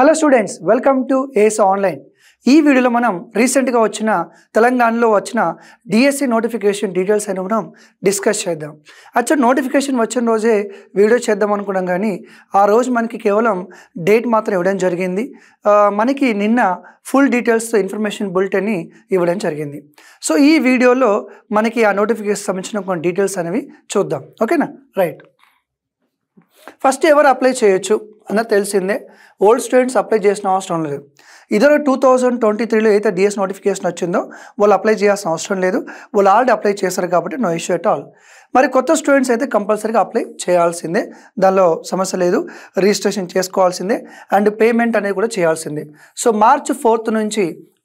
Hello students welcome to Ace Online ఈ వీడియోలో మనం రీసెంట్గా వచ్చిన తెలంగాణలో వచ్చిన డిఎస్సి నోటిఫికేషన్ డీటెయిల్స్ అని మనం డిస్కస్ చేద్దాం యాక్చువల్ నోటిఫికేషన్ వచ్చిన రోజే వీడియో చేద్దాం అనుకున్నాం కానీ ఆ రోజు మనకి కేవలం డేట్ మాత్రం ఇవ్వడం జరిగింది మనకి నిన్న ఫుల్ డీటెయిల్స్ ఇన్ఫర్మేషన్ బులెటెన్ని ఇవ్వడం జరిగింది సో ఈ వీడియోలో మనకి ఆ నోటిఫికేషన్ సంబంధించిన కొన్ని డీటెయిల్స్ అనేవి చూద్దాం ఓకేనా రైట్ ఫస్ట్ ఎవరు అప్లై చేయొచ్చు అన్నది తెలిసిందే ఓల్డ్ స్టూడెంట్స్ అప్లై చేసిన అవసరం లేదు ఇద్దరు టూ థౌజండ్ ట్వంటీ త్రీలో అయితే డిఎస్ నోటిఫికేషన్ వచ్చిందో వాళ్ళు అప్లై చేయాల్సిన అవసరం లేదు వాళ్ళు ఆల్రెడీ అప్లై చేశారు కాబట్టి నో ఇష్యూ ఎట్ ఆల్ మరి కొత్త స్టూడెంట్స్ అయితే కంపల్సరీగా అప్లై చేయాల్సిందే దానిలో సమస్య లేదు రిజిస్ట్రేషన్ చేసుకోవాల్సిందే అండ్ పేమెంట్ అనేది కూడా చేయాల్సిందే సో మార్చ్ ఫోర్త్ నుంచి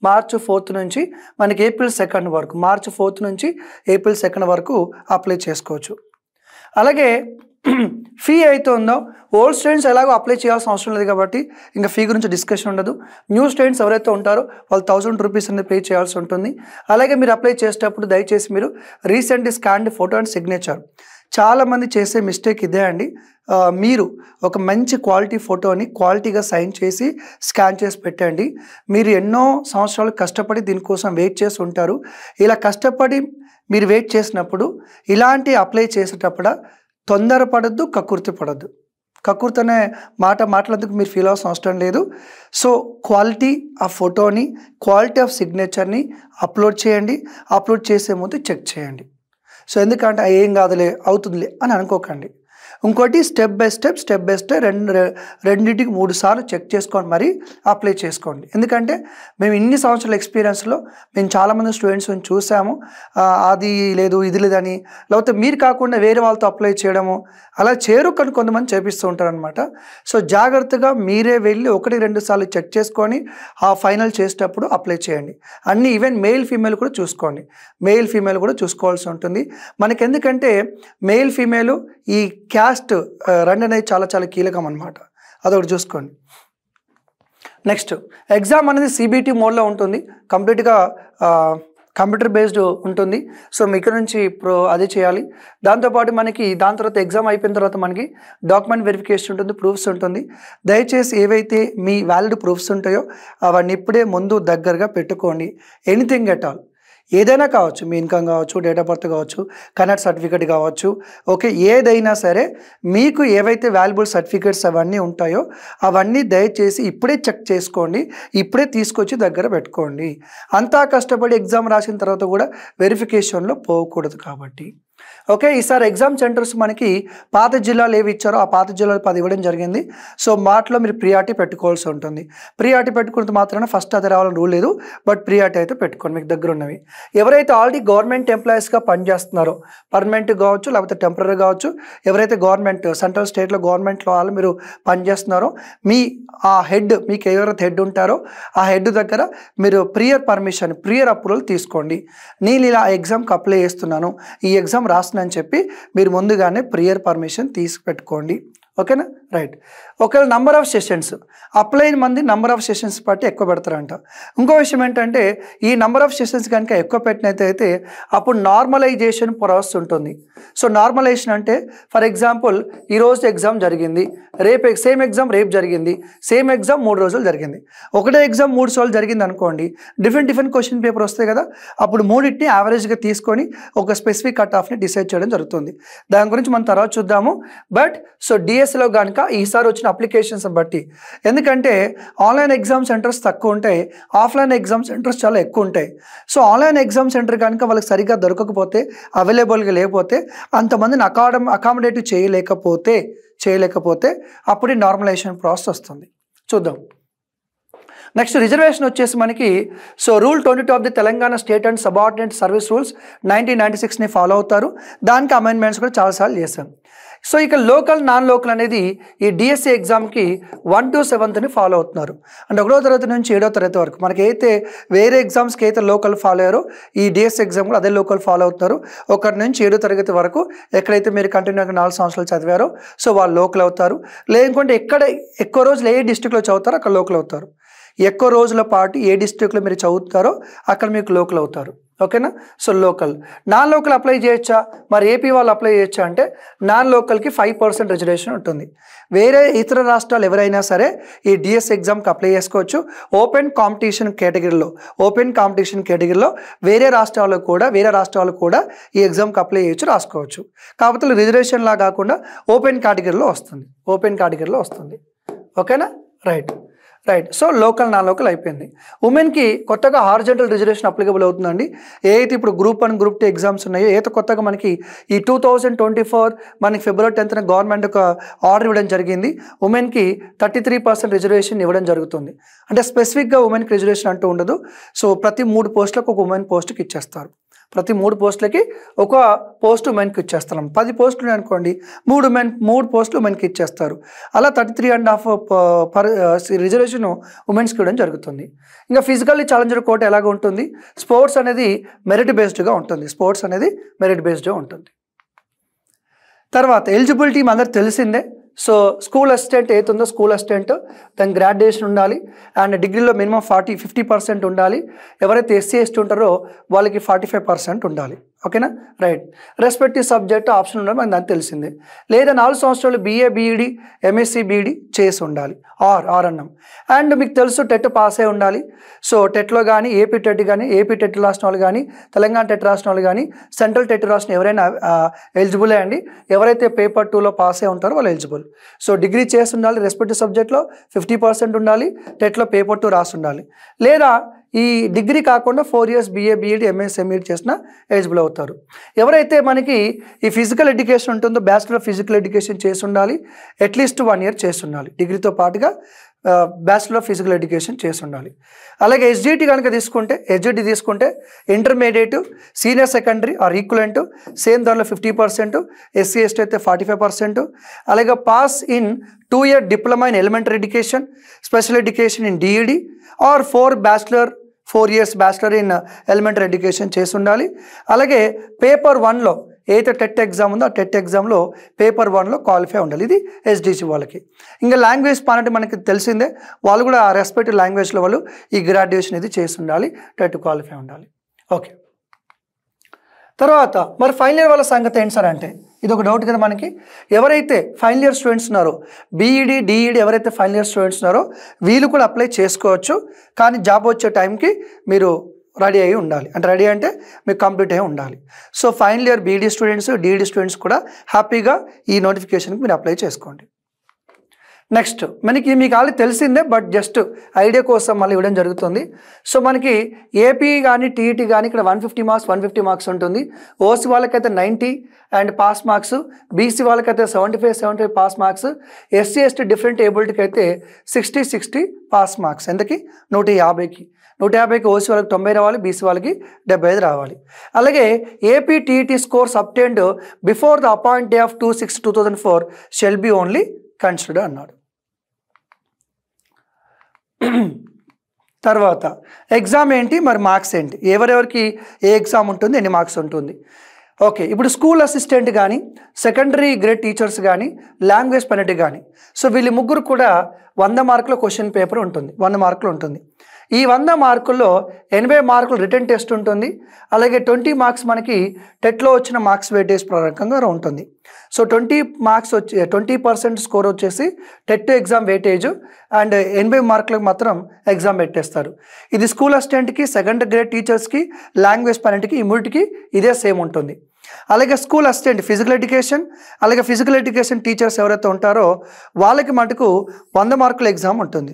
మార్చ్ ఫోర్త్ నుంచి మనకి ఏప్రిల్ సెకండ్ వరకు మార్చ్ ఫోర్త్ నుంచి ఏప్రిల్ సెకండ్ వరకు అప్లై చేసుకోవచ్చు అలాగే ఫీ అయితే ఉందో ఓల్డ్ స్టూడెంట్స్ ఎలాగో అప్లై చేయాల్సిన అవసరం లేదు కాబట్టి ఇంకా ఫీ గురించి డిస్కషన్ ఉండదు న్యూ స్టూడెంట్స్ ఎవరైతే ఉంటారో వాళ్ళు థౌసండ్ రూపీస్ అనేది పే చేయాల్సి ఉంటుంది అలాగే మీరు అప్లై చేసేటప్పుడు దయచేసి మీరు recent scanned photo and signature చాలామంది చేసే మిస్టేక్ ఇదే అండి మీరు ఒక మంచి క్వాలిటీ ఫోటోని క్వాలిటీగా సైన్ చేసి స్కాన్ చేసి పెట్టండి మీరు ఎన్నో సంవత్సరాలు కష్టపడి దీనికోసం వెయిట్ చేసి ఉంటారు ఇలా కష్టపడి మీరు వెయిట్ చేసినప్పుడు ఇలాంటి అప్లై చేసేటప్పుడు తొందరపడద్దు కకుర్తి పడద్దు కకుర్తి అనే మాట మాట్లాడేందుకు మీరు ఫీల్ అవ్వాల్సిన అవసరం లేదు సో క్వాలిటీ ఆ ఫోటోని క్వాలిటీ ఆఫ్ సిగ్నేచర్ని అప్లోడ్ చేయండి అప్లోడ్ చేసే ముందు చెక్ చేయండి సో ఎందుకంటే ఏం కాదులే అవుతుందిలే అని అనుకోకండి ఇంకోటి step by step step by step రెండు రెండింటికి మూడు సార్లు చెక్ చేసుకొని మరి అప్లై చేసుకోండి ఎందుకంటే మేము ఇన్ని సంవత్సరాల ఎక్స్పీరియన్స్లో మేము చాలామంది స్టూడెంట్స్ని చూసాము అది లేదు ఇది లేదని లేకపోతే మీరు కాకుండా వేరే వాళ్ళతో అప్లై చేయడము అలా కానీ కొంతమంది చేపిస్తూ ఉంటారనమాట సో జాగ్రత్తగా మీరే వెళ్ళి ఒకటి రెండు సార్లు చెక్ చేసుకొని ఆ ఫైనల్ చేసేటప్పుడు అప్లై చేయండి అన్ని ఈవెన్ మెయిల్ ఫీమేల్ కూడా చూసుకోండి మెయిల్ ఫీమేల్ కూడా చూసుకోవాల్సి ఉంటుంది మనకెందుకంటే మెయిల్ ఫీమేలు ఈ క్యాష్ లాస్ట్ రన్ అనేది చాలా చాలా కీలకం అనమాట అదొకటి చూసుకోండి నెక్స్ట్ ఎగ్జామ్ అనేది సిబిటి మోడ్లో ఉంటుంది కంప్లీట్గా కంప్యూటర్ బేస్డ్ ఉంటుంది సో మీ ఇక్కడ నుంచి ప్రో అది చేయాలి దాంతోపాటు మనకి దాని తర్వాత ఎగ్జామ్ అయిపోయిన తర్వాత మనకి డాక్యుమెంట్ వెరిఫికేషన్ ఉంటుంది ప్రూఫ్స్ ఉంటుంది దయచేసి ఏవైతే మీ వ్యాలిడ్ ప్రూఫ్స్ ఉంటాయో అవన్నీ ఇప్పుడే ముందు దగ్గరగా పెట్టుకోండి ఎనీథింగ్ ఎట్ ఆల్ ఏదైనా కావచ్చు మీ ఇన్కమ్ కావచ్చు డేట్ ఆఫ్ బర్త్ కావచ్చు కనెక్ట్ సర్టిఫికేట్ కావచ్చు ఓకే ఏదైనా సరే మీకు ఏవైతే వాల్యుబుల్ సర్టిఫికేట్స్ అవన్నీ ఉంటాయో అవన్నీ దయచేసి ఇప్పుడే చెక్ చేసుకోండి ఇప్పుడే తీసుకొచ్చి దగ్గర పెట్టుకోండి అంతా కష్టపడి ఎగ్జామ్ రాసిన తర్వాత కూడా వెరిఫికేషన్లో పోకూడదు కాబట్టి ఓకే ఈసారి ఎగ్జామ్ సెంటర్స్ మనకి పాత జిల్లాలు ఏవి ఇచ్చారో ఆ పాత జిల్లాలు పది ఇవ్వడం జరిగింది సో మాటలో మీరు ప్రియారిటీ పెట్టుకోవాల్సి ఉంటుంది ప్రియారిటీ పెట్టుకున్నది మాత్రమే ఫస్ట్ అది రావాలని రూల్ లేదు బట్ ప్రియారిటీ అయితే పెట్టుకోండి మీకు దగ్గర ఉన్నవి ఎవరైతే ఆల్రెడీ గవర్నమెంట్ ఎంప్లాయీస్గా పనిచేస్తున్నారో పర్మనెంట్ కావచ్చు లేకపోతే టెంపరీ కావచ్చు ఎవరైతే గవర్నమెంట్ సెంట్రల్ స్టేట్లో గవర్నమెంట్లో వాళ్ళు మీరు పనిచేస్తున్నారో మీ ఆ హెడ్ మీకు ఎవరైతే హెడ్ ఉంటారో ఆ హెడ్ దగ్గర మీరు ప్రియర్ పర్మిషన్ ప్రియర్ అప్రూవల్ తీసుకోండి నేను ఇలా ఎగ్జామ్కి అప్లై చేస్తున్నాను ఈ ఎగ్జామ్ రాస్తున్నాను అని చెప్పి మీరు ముందుగానే ప్రియర్ పర్మిషన్ తీసి పెట్టుకోండి ఓకేనా రైట్ ఒకవేళ నంబర్ ఆఫ్ సెషన్స్ అప్లైన్ మంది నంబర్ ఆఫ్ సెషన్స్ బట్టి ఎక్కువ పెడతారంట ఇంకో విషయం ఏంటంటే ఈ నంబర్ ఆఫ్ సెషన్స్ కనుక ఎక్కువ పెట్టినట్టయితే అప్పుడు నార్మలైజేషన్ ప్రాసెస్ ఉంటుంది సో నార్మలైజేషన్ అంటే ఫర్ ఎగ్జాంపుల్ ఈరోజు ఎగ్జామ్ జరిగింది రేపు సేమ్ ఎగ్జామ్ రేపు జరిగింది సేమ్ ఎగ్జామ్ మూడు రోజులు జరిగింది ఒకటే ఎగ్జామ్ మూడు సార్లు జరిగింది అనుకోండి డిఫరెంట్ డిఫరెంట్ క్వశ్చన్ పేపర్ వస్తాయి కదా అప్పుడు మూడింటిని యావరేజ్గా తీసుకొని ఒక స్పెసిఫిక్ కట్ ఆఫ్ని డిసైడ్ చేయడం జరుగుతుంది దాని గురించి మనం తర్వాత చూద్దాము బట్ సో డిఎస్లో కనుక ఈసారి వచ్చిన అప్లికేషన్స్ బట్టి ఎందుకంటే ఆన్లైన్ ఎగ్జామ్ సెంటర్స్ తక్కువ ఉంటాయి ఆఫ్లైన్ ఎగ్జామ్ సెంటర్స్ చాలా ఎక్కువ ఉంటాయి సో ఆన్లైన్ ఎగ్జామ్ సెంటర్ కనుక వాళ్ళకి సరిగ్గా దొరకకపోతే అవైలబుల్గా లేకపోతే అంతమందిని అకాడమ్ అకామిడేట్ చేయలేకపోతే చేయలేకపోతే అప్పుడే నార్మలైజేషన్ ప్రాసెస్ వస్తుంది చూద్దాం నెక్స్ట్ రిజర్వేషన్ వచ్చేసి మనకి so rule twenty two of the Telangana state and subordinate service rules nineteen ninety సిక్స్ని ఫాలో అవుతారు దానికి అమెండ్మెంట్స్ కూడా చాలాసార్లు చేశాం సో ఇక లోకల్ నాన్ లోకల్ అనేది ఈ డిఎస్సి e ఎగ్జామ్కి వన్ టు సెవెంత్ని ఫాలో అవుతున్నారు అండ్ ఒకటో తరగతి నుంచి ఏడో తరగతి వరకు మనకైతే వేరే ఎగ్జామ్స్కి అయితే లోకల్ ఫాలో అయ్యారో ఈ డిఎస్సి e ఎగ్జామ్ కూడా అదే లోకల్ ఫాలో అవుతున్నారు ఒకటి నుంచి ఏడో తరగతి వరకు ఎక్కడైతే మీరు కంటిన్యూగా నాలుగు సంవత్సరాలు చదివారో సో వాళ్ళు లోకల్ అవుతారు లేకుంటే ఎక్కడ ఎక్కువ రోజులు ఏ డిస్టిక్లో చదువుతారో అక్కడ లోకల్ అవుతారు ఎక్కువ రోజుల పాటు ఏ డిస్టిక్లో మీరు చదువుతారో అక్కడ మీకు లోకల్ అవుతారు ఓకేనా so local non local apply చేయొచ్చా మరి ఏపీ వాళ్ళు అప్లై చేయొచ్చా అంటే నాన్ లోకల్కి ఫైవ్ పర్సెంట్ రిజర్వేషన్ ఉంటుంది వేరే ఇతర రాష్ట్రాలు ఎవరైనా సరే ఈ డిఎస్ ఎగ్జామ్కి అప్లై చేసుకోవచ్చు ఓపెన్ కాంపిటీషన్ కేటగిరీలో ఓపెన్ కాంపిటీషన్ కేటగిరీలో వేరే రాష్ట్రాల్లో కూడా వేరే రాష్ట్రాలు కూడా ఈ ఎగ్జామ్కి అప్లై చేయొచ్చు రాసుకోవచ్చు కాకపోతే రిజర్వేషన్లా కాకుండా ఓపెన్ కేటగిరీలో వస్తుంది ఓపెన్ కేటగిరీలో వస్తుంది ఓకేనా right right so local non local అయిపోయింది ఉమెన్కి కొత్తగా హార్జెంటల్ రిజర్వేషన్ అప్లికబుల్ అవుతుందండి అయితే ఇప్పుడు group one group two exams ఉన్నాయో ఏదో కొత్తగా మనకి ఈ టూ థౌజండ్ ట్వంటీ ఫోర్ మనకి ఫిబ్రవరి టెన్త్న గవర్నమెంట్ ఒక ఆర్డర్ ఇవ్వడం జరిగింది ఉమెన్కి థర్టీ త్రీ పర్సెంట్ రిజర్వేషన్ ఇవ్వడం జరుగుతుంది అంటే స్పెసిఫిక్గా ఉమెన్కి రిజర్వేషన్ అంటూ ఉండదు సో ప్రతి మూడు పోస్టులకు ఒక ఉమెన్ పోస్ట్కి ఇచ్చేస్తారు ప్రతి మూడు పోస్టులకి ఒక పోస్టు మెన్కి ఇచ్చేస్తాం పది పోస్టులు అనుకోండి మూడు మెన్ మూడు పోస్టులు మెన్కి ఇచ్చేస్తారు అలా thirty three and half per reservation ఉమెన్స్కి ఇవ్వడం జరుగుతుంది ఇంకా ఫిజికల్లీ ఛాలెంజర్ కోట ఎలాగ ఉంటుంది స్పోర్ట్స్ అనేది మెరిట్ బేస్డ్గా ఉంటుంది స్పోర్ట్స్ అనేది మెరిట్ బేస్డ్గా ఉంటుంది తర్వాత ఎలిజిబిలిటీ అందరికి తెలిసిందే సో స్కూల్ అసిస్టెంట్ ఏతుందో ఉందో స్కూల్ అసిస్టెంట్ దాని గ్రాడ్యుయేషన్ ఉండాలి అండ్ డిగ్రీలో మినిమం ఫార్టీ ఫిఫ్టీ పర్సెంట్ ఉండాలి ఎవరైతే ఎస్సీ ఎస్టీ ఉంటారో వాళ్ళకి ఫార్టీ ఫైవ్ పర్సెంట్ ఉండాలి ఓకేనా రైట్ రెస్పెక్టివ్ సబ్జెక్ట్ ఆప్షన్ ఉండడం మనకి దానికి తెలిసిందే లేదా నాలుగు సంవత్సరాలు బీఏ బీఈడి ఎంఎస్సి బీఈడి చేసి ఉండాలి ఆర్ ఆర్ అన్నం అండ్ మీకు తెలుసు టెట్ పాస్ అయి ఉండాలి సో టెట్లో కానీ ఏపీ టెట్ కానీ ఏపీ టెట్ రాసిన వాళ్ళు కానీ తెలంగాణ టెట్ రాసిన వాళ్ళు కానీ సెంట్రల్ టెట్ రాసిన ఎవరైనా ఎలిజిబులే అండి ఎవరైతే పేపర్ టూలో పాస్ అయి ఉంటారో వాళ్ళు ఎలిజిబుల్ సో డిగ్రీ చేసి ఉండాలి రెస్పెక్టివ్ సబ్జెక్ట్లో ఫిఫ్టీ పర్సెంట్ ఉండాలి టెట్లో పేపర్ టూ రాసి ఉండాలి లేదా ఈ డిగ్రీ కాకుండా four years BA BEd MS MEd చేసిన ఎలిజిబుల్ అవుతారు ఎవరైతే మనకి ఈ ఫిజికల్ ఎడ్యుకేషన్ ఉంటుందో బ్యాచులర్ ఆఫ్ ఫిజికల్ ఎడ్యుకేషన్ చేసి ఉండాలి అట్లీస్ట్ వన్ ఇయర్ చేసి ఉండాలి డిగ్రీతో పాటుగా బ్యాచులర్ ఆఫ్ ఫిజికల్ ఎడ్యుకేషన్ చేసి ఉండాలి అలాగే ఎస్జిటి కనుక తీసుకుంటే ఎస్జిటి తీసుకుంటే intermediate senior secondary or equivalent same దానిలో ఫిఫ్టీ పర్సెంట్ ఎస్సీ ఎస్టీ అయితే ఫార్టీ ఫైవ్ పర్సెంట్ అలాగే pass in two year diploma in elementary education special education in DEd e or four bachelor four years bachelor in elementary education చేసి ఉండాలి అలాగే paper వన్లో ఏదైతే TET exam ఉందో ఆ TET ఎగ్జామ్లో పేపర్ వన్లో క్వాలిఫై ఉండాలి ఇది ఎస్డిసి వాళ్ళకి ఇంకా లాంగ్వేజ్ పానట్ మనకి తెలిసిందే వాళ్ళు కూడా ఆ రెస్పెక్టివ్ లాంగ్వేజ్లో వాళ్ళు ఈ గ్రాడ్యుయేషన్ ఇది చేసి ఉండాలి టెట్ క్వాలిఫై ఉండాలి ఓకే తర్వాత మరి ఫైనల్ ఇయర్ వాళ్ళ సంగతి ఏంటి సార్ అంటే ఇది ఒక డౌట్ కదా మనకి ఎవరైతే ఫైనల్ ఇయర్ స్టూడెంట్స్ ఉన్నారో బీఈడి డిఈడి e e ఎవరైతే ఫైనల్ ఇయర్ స్టూడెంట్స్ ఉన్నారో వీళ్ళు కూడా అప్లై చేసుకోవచ్చు కానీ జాబ్ వచ్చే టైంకి మీరు రెడీ అయ్యి ఉండాలి అంటే రెడీ అంటే మీకు కంప్లీట్ అయ్యి ఉండాలి so final year BEd students DEd students కూడా హ్యాపీగా ఈ నోటిఫికేషన్కి మీరు అప్లై చేసుకోండి నెక్స్ట్ మనకి మీకు ఆల్రెడీ తెలిసిందే బట్ జస్ట్ ఐడియా కోసం మళ్ళీ ఇవ్వడం జరుగుతుంది సో మనకి ఏపీ కానీ టీఈటీ కానీ ఇక్కడ one fifty marks one fifty marks ఉంటుంది ఓసీ వాళ్ళకైతే ninety and pass marks BC వాళ్ళకైతే seventy five seventy five pass marks SC ST different ఏబిలిటీకి అయితే సిక్స్టీ సిక్స్టీ పాస్ మార్క్స్ ఎంతకి నూట యాభైకి నూట యాభైకి ఓసీ వాళ్ళకి తొంభై రావాలి బీసీ వాళ్ళకి డెబ్బై ఐదు రావాలి అలాగే AP TET scores obtained before the appoint day of two six two thousand four shall be only consider అన్నాడు తర్వాత ఎగ్జామ్ ఏంటి మరి మార్క్స్ ఏంటి ఎవరెవరికి ఏ ఎగ్జామ్ ఉంటుంది ఎన్ని మార్క్స్ ఉంటుంది ఓకే ఇప్పుడు స్కూల్ అసిస్టెంట్ కానీ సెకండరీ గ్రేడ్ టీచర్స్ కానీ లాంగ్వేజ్ పెనల్టీ కానీ సో వీళ్ళు ముగ్గురు కూడా వంద మార్కుల క్వశ్చన్ పేపర్ ఉంటుంది వంద మార్కులు ఉంటుంది ఈ వంద మార్కుల్లో ఎనభై మార్కులు రిటర్న్ టెస్ట్ ఉంటుంది అలాగే ట్వంటీ మార్క్స్ మనకి టెట్లో వచ్చిన మార్క్స్ వెయిటేజ్ ప్రకారంగా ఉంటుంది సో ట్వంటీ మార్క్స్ వచ్చి ట్వంటీ పర్సెంట్ స్కోర్ వచ్చేసి టెట్ ఎగ్జామ్ వెయిటేజ్ అండ్ ఎనభై మార్కులకు మాత్రం ఎగ్జామ్ పెట్టేస్తారు ఇది స్కూల్ అసిస్టెంట్కి సెకండ్ గ్రేడ్ టీచర్స్కి లాంగ్వేజ్ పన్నెండుకి ఇమ్యూనిటీకి ఇదే సేమ్ ఉంటుంది అలాగే స్కూల్ అసిస్టెంట్ ఫిజికల్ ఎడ్యుకేషన్ అలాగే ఫిజికల్ ఎడ్యుకేషన్ టీచర్స్ ఎవరైతే ఉంటారో వాళ్ళకి మటుకు వంద మార్కుల ఎగ్జామ్ ఉంటుంది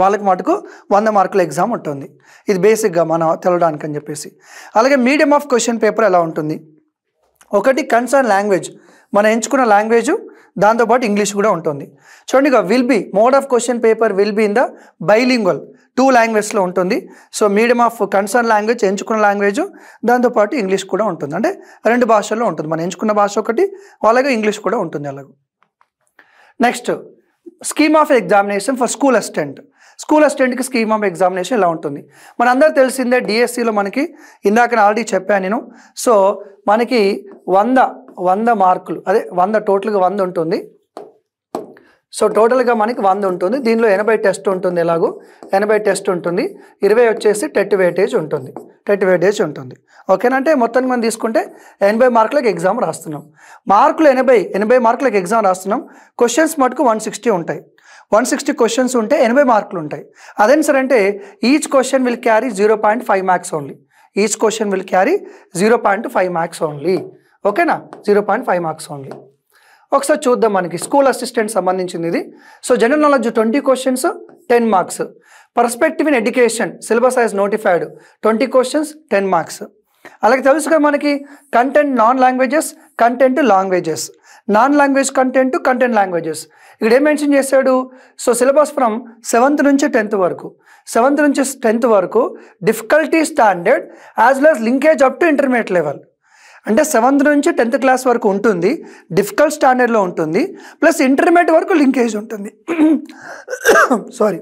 వాళ్ళకి మటుకు వంద మార్కుల ఎగ్జామ్ ఉంటుంది ఇది బేసిక్గా మనం తెలడానికి అని చెప్పేసి అలాగే మీడియం ఆఫ్ క్వశ్చన్ పేపర్ ఎలా ఉంటుంది ఒకటి కన్సర్న్ లాంగ్వేజ్ మనం ఎంచుకున్న లాంగ్వేజ్ దాంతోపాటు ఇంగ్లీష్ కూడా ఉంటుంది చూడండి ఇక will be mode of question paper will be in the bilingual two లాంగ్వేజ్లో ఉంటుంది so medium of concern language ఎంచుకున్న లాంగ్వేజ్ దాంతోపాటు ఇంగ్లీష్ కూడా ఉంటుంది అంటే రెండు భాషల్లో ఉంటుంది మనం ఎంచుకున్న భాష ఒకటి అలాగే ఇంగ్లీష్ కూడా ఉంటుంది అలాగే next scheme of examination for school assistant school అసిస్టెంట్కి స్కీమ్ ఆఫ్ ఎగ్జామినేషన్ ఇలా ఉంటుంది మనందరూ తెలిసిందే డిఎస్సిలో మనకి ఇందాక ఆల్రెడీ చెప్పాను నేను సో మనకి వంద వంద మార్కులు అదే వంద టోటల్గా వంద ఉంటుంది సో టోటల్గా మనకి వంద ఉంటుంది దీనిలో ఎనభై టెస్ట్ ఉంటుంది ఎలాగో ఎనభై టెస్ట్ ఉంటుంది ఇరవై వచ్చేసి టెట్ వేటేజ్ ఉంటుంది టెట్ వెయిటేజ్ ఉంటుంది ఓకేనంటే మొత్తానికి మనం తీసుకుంటే ఎనభై మార్కులకు ఎగ్జామ్ రాస్తున్నాం మార్కులు ఎనభై ఎనభై మార్కులకు ఎగ్జామ్ రాస్తున్నాం క్వశ్చన్స్ మటుకు వన్ సిక్స్టీ ఉంటాయి వన్ సిక్స్టీ క్వశ్చన్స్ ఉంటే ఎనభై మార్కులు ఉంటాయి అదేం సార్ అంటే each question will carry zero point five marks only each question will carry zero point five marks only ఓకేనా zero point five marks only ఒకసారి చూద్దాం మనకి స్కూల్ అసిస్టెంట్ సంబంధించింది ఇది so general knowledge twenty questions ten marks perspective in education syllabus has notified twenty questions ten marks అలాగే తెలుసుగా మనకి content non languages content languages non language content content languages ఇక్కడ ఏం మెన్షన్ చేశాడు సో సిలబస్ ఫ్రమ్ సెవెంత్ నుంచి tenth వరకు seventh నుంచి tenth వరకు difficulty standard as well as linkage up to intermediate level అంటే సెవెంత్ నుంచి టెన్త్ క్లాస్ వరకు ఉంటుంది డిఫికల్ట్ స్టాండర్డ్లో ఉంటుంది ప్లస్ ఇంటర్మీడియట్ వరకు లింకేజ్ ఉంటుంది సారీ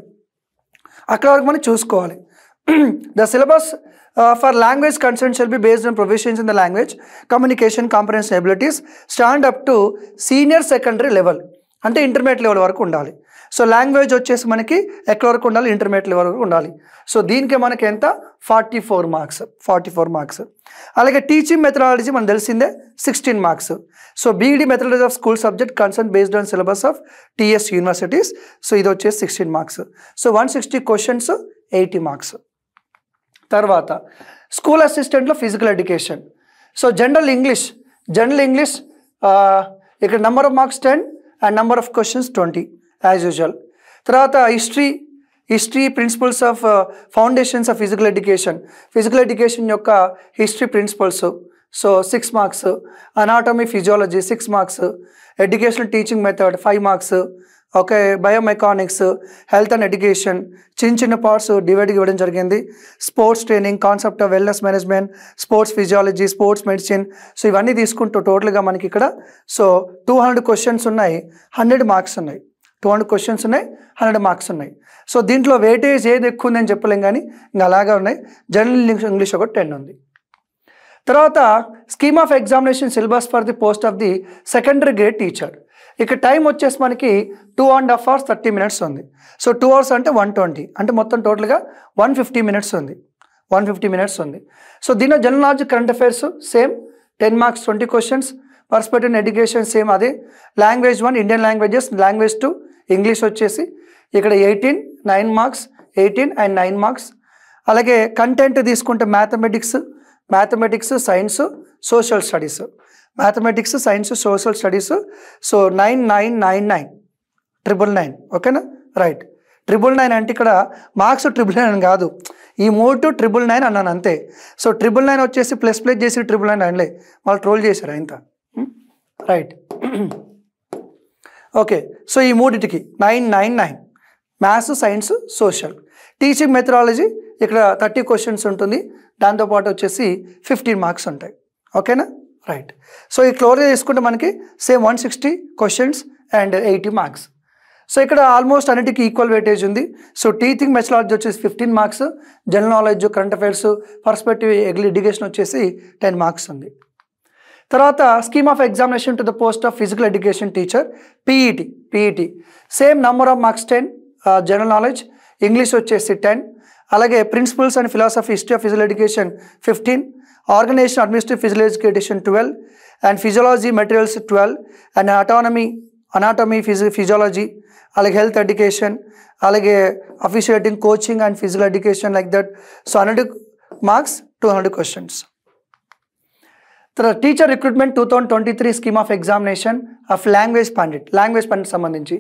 అక్కడ వరకు మనం చూసుకోవాలి the syllabus uh, for language concern shall be based on proficiency in the language, communication, comprehension abilities, stand up to senior secondary level. అంటే ఇంటర్మీడియట్ లెవెల్ వరకు ఉండాలి సో లాంగ్వేజ్ వచ్చేసి మనకి ఎక్కడ వరకు ఉండాలి ఇంటర్మీడియట్ లెవెల్ వరకు ఉండాలి సో దీనికి మనకి ఎంత forty four marks forty four marks అలాగే టీచింగ్ మెథడాలజీ మనకు తెలిసిందే sixteen marks so BEd methodology of school subject concern based on syllabus of TS universities so ఇది వచ్చేసి sixteen marks so one sixty questions eighty marks తర్వాత school అసిస్టెంట్లో physical education so general English general English ఇక్కడ number of marks ten and number of questions twenty as usual తర్వాత history history principles of foundations of physical education physical education యొక్క history principles so six marks anatomy physiology six marks educational teaching method five marks okay biomechanics health and education చిన్న చిన్న parts డివైడ్కి ఇవ్వడం జరిగింది sports training concept of wellness management sports physiology sports medicine so ఇవన్నీ తీసుకుంటూ టోటల్గా మనకి ఇక్కడ సో టూ హండ్రెడ్ క్వశ్చన్స్ ఉన్నాయి హండ్రెడ్ మార్క్స్ ఉన్నాయి టూ హండ్రెడ్ క్వశ్చన్స్ ఉన్నాయి హండ్రెడ్ మార్క్స్ ఉన్నాయి సో దీంట్లో వెయిటేజ్ ఏది ఎక్కువ ఉందని చెప్పలేం కానీ ఇంకా అలాగే ఉన్నాయి జనరల్ ఇంగ్లీష్ ఒకటి టెన్ ఉంది తర్వాత scheme of examination syllabus for the post of the secondary grade teacher ఇక టైం వచ్చేసి మనకి two and half hours thirty minutes ఉంది సో టూ అవర్స్ అంటే వన్ ట్వంటీ అంటే మొత్తం టోటల్గా వన్ ఫిఫ్టీ మినిట్స్ ఉంది వన్ ఫిఫ్టీ మినిట్స్ ఉంది సో దీనిలో general knowledge current affairs same ten marks twenty questions perspective education same అదే language one Indian languages language two English వచ్చేసి ఇక్కడ eighteen nine marks eighteen and nine marks అలాగే content తీసుకుంటే mathematics mathematics science social studies mathematics science social studies so nine nine nine nine triple nine ఓకేనా right triple nine అంటే ఇక్కడ marks triple nine కాదు ఈ మూడు టు ట్రిపుల్ నైన్ అన్నాను అంతే సో ట్రిపుల్ నైన్ వచ్చేసి ప్లస్ ప్లస్ చేసి ట్రిపుల్ నైన్ అనలే వాళ్ళు ట్రోల్ చేశారు ఆయన రైట్ ఓకే సో ఈ మూడింటికి nine nine nine maths science social teaching methodology ఇక్కడ థర్టీ క్వశ్చన్స్ ఉంటుంది దాంతోపాటు వచ్చేసి ఫిఫ్టీన్ మార్క్స్ ఉంటాయి ఓకేనా రైట్ సో ఈ క్లోర్ తీసుకుంటే మనకి same one sixty questions and eighty marks so ఇక్కడ ఆల్మోస్ట్ అన్నిటికీ ఈక్వల్ వెయిటేజ్ ఉంది సో టీచింగ్ మెథలాలజీ వచ్చేసి fifteen marks general knowledge current affairs perspective education వచ్చేసి టెన్ మార్క్స్ ఉంది తర్వాత scheme of examination to the post of physical education teacher PET PET same number of marks ten general knowledge English వచ్చేసి ten అలాగే principles and philosophy history of physical education fifteen organization administrative physical education twelve and physiology materials twelve and autonomy anatomy ఫిజి physiology అలాగే health education అలాగే officiating coaching and physical education like that so hundred marks two hundred questions తర్వాత teacher recruitment two thousand twenty three scheme of examination of language pandit language pandit సంబంధించి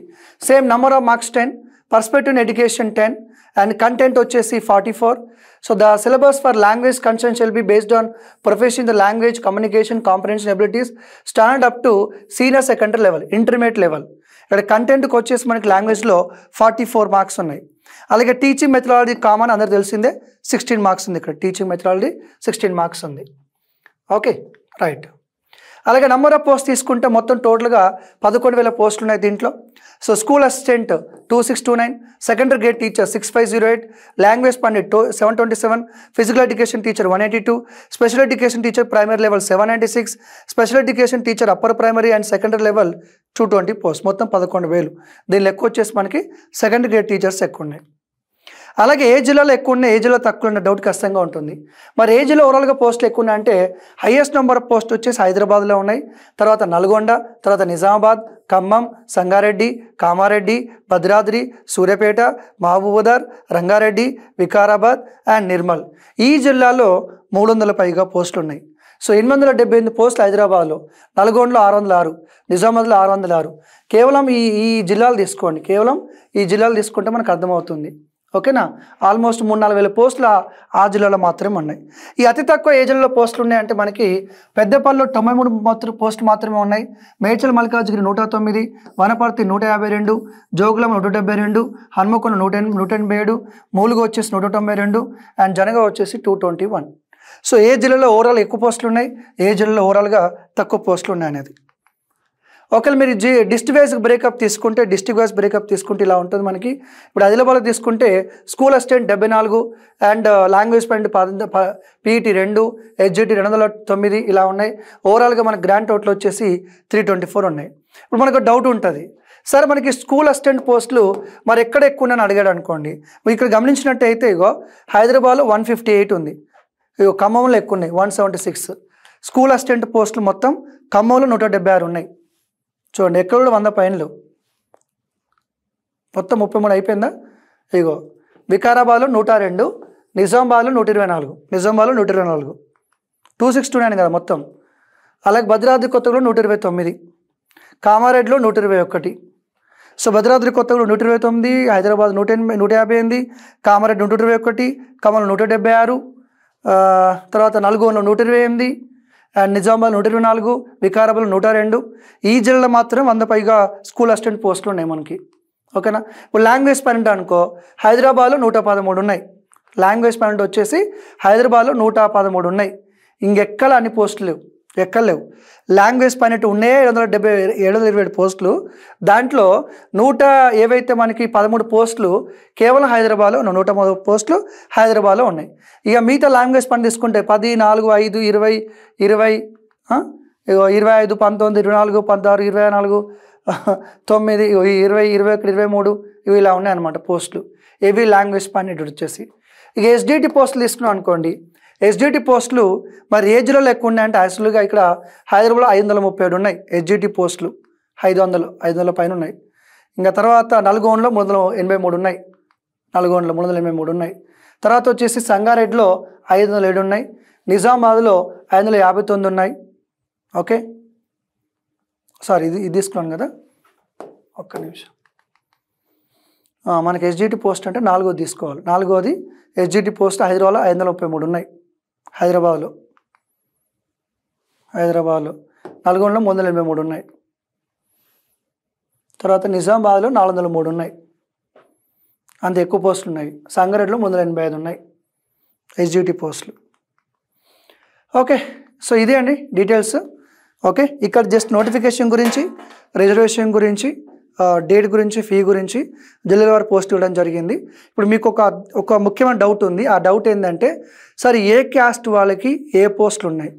same number of marks ten perspective education ten and content వచ్చేసి forty four so the syllabus for language consent shall be based on profession the language communication కాంపిటెన్షన్ abilities standard up to senior secondary level intermediate level ఇక్కడ కంటెంట్కి వచ్చేసి మనకి లాంగ్వేజ్లో forty four marks ఉన్నాయి అలాగే teaching methodology common అందరు తెలిసిందే sixteen marks ఉంది ఇక్కడ టీచింగ్ మెథడాలజీ సిక్స్టీన్ మార్క్స్ ఉంది ఓకే రైట్ అలాగే నంబర్ ఆఫ్ పోస్ట్ తీసుకుంటే మొత్తం టోటల్గా పదకొండు వేల పోస్టులు ఉన్నాయి దీంట్లో so school assistant two six two nine secondary grade teacher six five zero eight language pandit two seven twenty seven physical education teacher one eighty two special education teacher primary level seven ninety six special education teacher upper primary and secondary level two twenty post మొత్తం పదకొండు వేలు దీనిలో ఎక్కువ వచ్చేసి మనకి second grade teachers ఎక్కువ ఉన్నాయి అలాగే ఏ జిల్లాలో ఎక్కువ ఉన్నా ఏ తక్కువ ఉన్న డౌట్ కష్టంగా ఉంటుంది మరి ఏ జిల్లా ఓవరాల్గా పోస్టులు ఎక్కువ ఉన్నా అంటే హైయెస్ట్ నెంబర్ ఆఫ్ పోస్టులు వచ్చేసి హైదరాబాద్లో ఉన్నాయి తర్వాత నల్గొండ తర్వాత నిజామాబాద్ ఖమ్మం సంగారెడ్డి కామారెడ్డి భద్రాద్రి సూర్యపేట మహబూబాద్ రంగారెడ్డి వికారాబాద్ అండ్ నిర్మల్ ఈ జిల్లాలో మూడు వందల పైగా పోస్టులు ఉన్నాయి సో ఎనిమిది వందల డెబ్బై ఎనిమిది పోస్టులు హైదరాబాద్లో నల్గొండలో ఆరు వందల ఆరు నిజామాబాద్లో ఆరు వందల ఆరు కేవలం ఈ ఈ జిల్లాలు తీసుకోండి కేవలం ఈ జిల్లాలు తీసుకుంటే మనకు అర్థమవుతుంది ఓకేనా ఆల్మోస్ట్ మూడు నాలుగు వేల పోస్టులు ఆ జిల్లాలో మాత్రమే ఉన్నాయి ఈ అతి తక్కువ ఏజ్లలో పోస్టులు ఉన్నాయంటే మనకి పెద్దపల్లిలో తొంభై మూడు మాత్రం పోస్టులు మాత్రమే ఉన్నాయి మేడ్చల్ మల్కాజ్గిరి నూట తొమ్మిది వనపర్తి నూట యాభై రెండు జోగులం నూట డెబ్బై రెండు హన్మకొండ నూట నూట ఎనభై ఏడు మూలుగు వచ్చేసి నూట తొంభై రెండు అండ్ జనగ వచ్చేసి టూ ట్వంటీ వన్ సో ఏ జిల్లాలో ఓవరాల్ ఎక్కువ పోస్టులు ఉన్నాయి ఏ జిల్లాలో ఓవరాల్గా తక్కువ పోస్టులు ఉన్నాయి అనేది ఒకవేళ మీరు జీ డిస్ట్ వైజ్ బ్రేకప్ తీసుకుంటే డిస్ట్రిక్ట్ వైజ్ బ్రేకప్ తీసుకుంటే ఇలా ఉంటుంది మనకి ఇప్పుడు ఆదిలాబాద్ తీసుకుంటే స్కూల్ అసిస్టెంట్ డెబ్బై నాలుగు అండ్ లాంగ్వేజ్ పాయింట్ పీఈటీ రెండు హెచ్జిటీ రెండు వందల తొమ్మిది ఇలా ఉన్నాయి ఓవరాల్గా మనకు గ్రాంట్ అవుట్లు వచ్చేసి త్రీ ట్వంటీ ఫోర్ ఉన్నాయి ఇప్పుడు మనకు డౌట్ ఉంటుంది సార్ మనకి స్కూల్ అసిస్టెంట్ పోస్టులు మరి ఎక్కడ ఎక్కువ ఉన్నాయని అడిగాడు అనుకోండి ఇక్కడ గమనించినట్టయితే ఇగో హైదరాబాద్లో వన్ ఫిఫ్టీ ఎయిట్ ఉంది ఇగో ఖమ్మంలో ఎక్కువ ఉన్నాయి one seventy six school assistant పోస్టులు మొత్తం ఖమ్మంలో నూట డెబ్బై ఆరు ఉన్నాయి చూడండి ఎక్కడ కూడా వంద పైన మొత్తం ముప్పై మూడు అయిపోయిందా ఇగో వికారాబాద్లో నూట రెండు నిజామాబాద్లో నూట ఇరవై నాలుగు నిజామాబాద్లో నూట ఇరవై నాలుగు టూ సిక్స్ టూ నైన్ కదా మొత్తం అలాగే భద్రాద్రి కొత్తగూడెం నూట ఇరవై తొమ్మిది కామారెడ్డిలో నూట ఇరవై ఒకటి సో భద్రాద్రి కొత్తగూడెం నూట ఇరవై తొమ్మిది హైదరాబాద్ నూట ఎనభై నూట యాభై ఎనిమిది కామారెడ్డి నూట ఇరవై ఒకటి కమలం నూట డెబ్బై ఆరు తర్వాత నల్గొండలో నూట ఇరవై ఎనిమిది నిజామాబాద్ నూట ఇరవై నాలుగు వికారాబాద్ నూట రెండు ఈ జిల్లాలో మాత్రం వంద పైగా స్కూల్ అసిస్టెంట్ పోస్టులు ఉన్నాయి మనకి ఓకేనా ఇప్పుడు లాంగ్వేజ్ పర్యంట్ అనుకో హైదరాబాద్లో నూట పదమూడు ఉన్నాయి లాంగ్వేజ్ పర్యంట్ వచ్చేసి హైదరాబాద్లో నూట పదమూడు ఉన్నాయి ఇంకెక్కడ అన్ని పోస్టులు ఎక్కడ లేవు లాంగ్వేజ్ పైనట్టు ఉన్నాయే ఏడు వందల డెబ్బై ఏడు వందల ఇరవై ఏడు పోస్టులు దాంట్లో నూట ఏవైతే మనకి పదమూడు పోస్టులు కేవలం హైదరాబాద్లో ఉన్నాయి నూట మూడు పోస్టులు హైదరాబాద్లో ఉన్నాయి ఇక మిగతా లాంగ్వేజ్ పని తీసుకుంటే పది నాలుగు ఐదు ఇరవై ఇరవై ఇరవై ఐదు పంతొమ్మిది ఇరవై నాలుగు పదహారు ఇరవై నాలుగు తొమ్మిది ఇరవై ఇరవై ఒకటి ఇరవై మూడు ఇవి ఇలా ఉన్నాయన్నమాట పోస్టులు ఏవి లాంగ్వేజ్ పని వచ్చేసి ఇక ఎస్డిటి పోస్టులు తీసుకున్నాం అనుకోండి ఎస్జిటి పోస్టులు మరి ఏ జిల్లాలో ఎక్కువ ఉన్నాయి అంటే యాక్చువల్గా ఇక్కడ హైదరాబాద్లో ఐదు వందల ముప్పై ఏడు ఉన్నాయి ఎస్జిటి పోస్టులు ఐదు వందలు ఐదు వందల పైన ఉన్నాయి ఇంకా తర్వాత నల్గొండలో మూడు వందల ఎనభై మూడు ఉన్నాయి నల్గొండలో మూడు వందల ఎనభై మూడు ఉన్నాయి తర్వాత వచ్చేసి సంగారెడ్డిలో ఐదు వందల ఏడు ఉన్నాయి నిజామాబాద్లో ఐదు వందల యాభై తొమ్మిది ఉన్నాయి ఓకే సారీ ఇది ఇది తీసుకున్నాను కదా ఒక్క నిమిషం మనకి ఎస్జిటి పోస్ట్ అంటే నాలుగోది తీసుకోవాలి నాలుగోది ఎస్జిటి పోస్ట్ హైదరాబాద్లో ఐదు వందల ముప్పై మూడు ఉన్నాయి హైదరాబాద్లో హైదరాబాద్లో నల్గొండలో మూడు వందల ఎనభై మూడు ఉన్నాయి తర్వాత నిజామాబాద్లో నాలుగు వందల మూడు ఉన్నాయి అంత ఎక్కువ పోస్టులు ఉన్నాయి సంగారెడ్డిలో మూడు వందల ఎనభై ఐదు ఉన్నాయి ఎస్జిటి పోస్టులు ఓకే సో ఇదే అండి డీటెయిల్స్ ఓకే ఇక్కడ జస్ట్ నోటిఫికేషన్ గురించి రిజర్వేషన్ గురించి డేట్ గురించి ఫీ గురించి జల్లెల వారు పోస్ట్ ఇవ్వడం జరిగింది ఇప్పుడు మీకు ఒక ఒక ముఖ్యమైన డౌట్ ఉంది ఆ డౌట్ ఏంటంటే సార్ ఏ క్యాస్ట్ వాళ్ళకి ఏ పోస్టులు ఉన్నాయి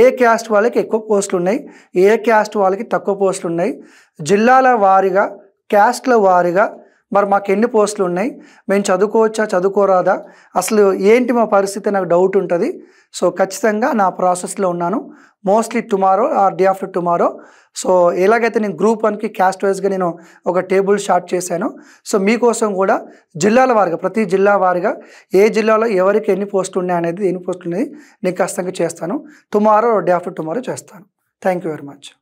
ఏ క్యాస్ట్ వాళ్ళకి ఎక్కువ పోస్టులు ఉన్నాయి ఏ క్యాస్ట్ వాళ్ళకి తక్కువ పోస్టులు ఉన్నాయి జిల్లాల వారీగా క్యాస్ట్ల వారీగా మరి మాకు ఎన్ని పోస్టులు ఉన్నాయి మేము చదువుకోవచ్చా చదువుకోరాదా అసలు ఏంటి మా పరిస్థితి నాకు డౌట్ ఉంటుంది సో ఖచ్చితంగా నా ప్రాసెస్లో ఉన్నాను mostly tomorrow or day after tomorrow so ఎలాగైతే నేను గ్రూప్ వన్కి క్యాస్ట్ వైజ్గా నేను ఒక టేబుల్ షార్ట్ చేశాను సో మీకోసం కూడా జిల్లాల వారిగా ప్రతి జిల్లా వారిగా ఏ జిల్లాలో ఎవరికి ఎన్ని పోస్టులు ఉన్నాయి అనేది ఎన్ని పోస్టులు ఉన్నాయి నేను ఖచ్చితంగా చేస్తాను టుమారో డే ఆఫ్టర్ టుమారో చేస్తాను థ్యాంక్ యూ వెరీ మచ్